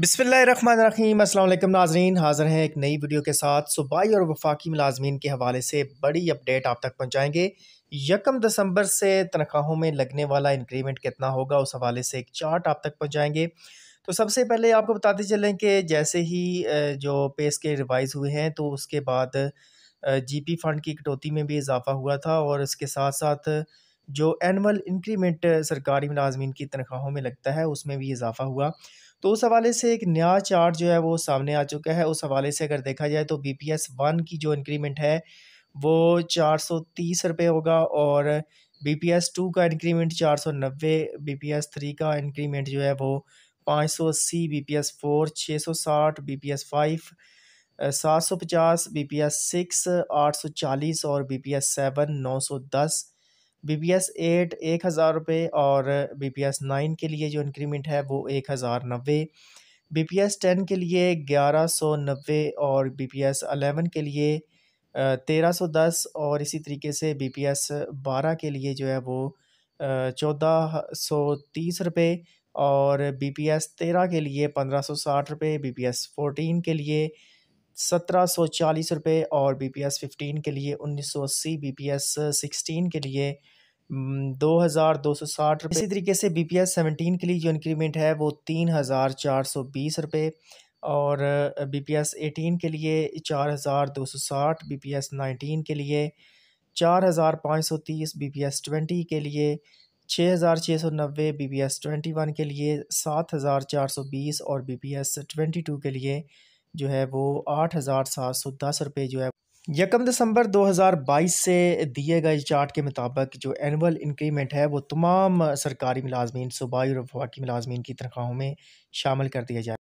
बिसमीम अल्लाम नाजरीन हाज़िर हैं एक नई वीडियो के साथ सूबाई और वफाकी मुलाजमीन के हवाले से बड़ी अपडेट आप तक पहुँचाएँगे यकम दिसंबर से तनख्वाहों में लगने वाला इंक्रीमेंट कितना होगा उस हवाले से एक चार्ट आप तक पहुँचाएँगे तो सबसे पहले आपको बताते चलें कि जैसे ही जो पे स्केल रिवाइज़ हुए हैं तो उसके बाद जी पी फ़ंड की कटौती में भी इजाफ़ा हुआ था और इसके साथ साथ जो एनअल इंक्रीमेंट सरकारी मुलाजमीन की तनख्वाहों में लगता है उसमें भी इजाफा हुआ तो उस हवाले से एक नया चार्ट जो है वो सामने आ चुका है उस हवाले से अगर देखा जाए तो बी पी एस वन की जो इंक्रीमेंट है वो चार सौ तीस रुपये होगा और बी पी एस टू का इंक्रीमेंट चार सौ नब्बे बी पी एस थ्री का इंक्रीमेंट जो है वो पाँच सौ अस्सी बी पी एस फोर छः सौ साठ बी पी एस फाइव सात सौ पचास बी पी एस सिक्स आठ सौ चालीस और बी पी एस सेवन नौ सौ दस बी पी एस एट एक हज़ार रुपये और बी पी एस नाइन के लिए जो इंक्रीमेंट है वो एक हज़ार नब्बे बी पी एस टेन के लिए ग्यारह सौ नब्बे और बी पी एस अलेवन के लिए तेरह सौ दस और इसी तरीके से बी पी एस बारह के लिए जो है वो चौदह सौ तीस रुपये और बी पी एस तेरह के लिए पंद्रह सौ साठ रुपये बी पी एस फोटीन के लिए सत्रह सौ चालीस रुपये और बी पी एस फिफ्टीन के लिए उन्नीस सौ अस्सी बी पी एस सिक्सटीन के लिए दो हज़ार दो सौ साठ रुपये इसी तरीके से बी पी एस सेवनटीन के लिए जो इंक्रीमेंट है वो तीन हज़ार चार सौ बीस रुपये और बी पी एस एटीन के लिए चार हज़ार दो सौ साठ बी पी एस नाइनटीन के लिए चार हज़ार पाँच सौ तीस बी पी एस ट्वेंटी के लिए छः हज़ार छः सौ नब्बे B P S twenty one के लिए सात हज़ार चार सौ बीस और B P S twenty two के लिए जो है वो आठ हज़ार सात सौ दस रुपये जो है यकम दिसंबर 2022 से दिए गए चार्ट के मुताबिक जो एनुअल इंक्रीमेंट है वो तमाम सरकारी मुलाजमीन सूबाई और वफाकी मुलाजमीन की तनख्वाहों में शामिल कर दिया जाए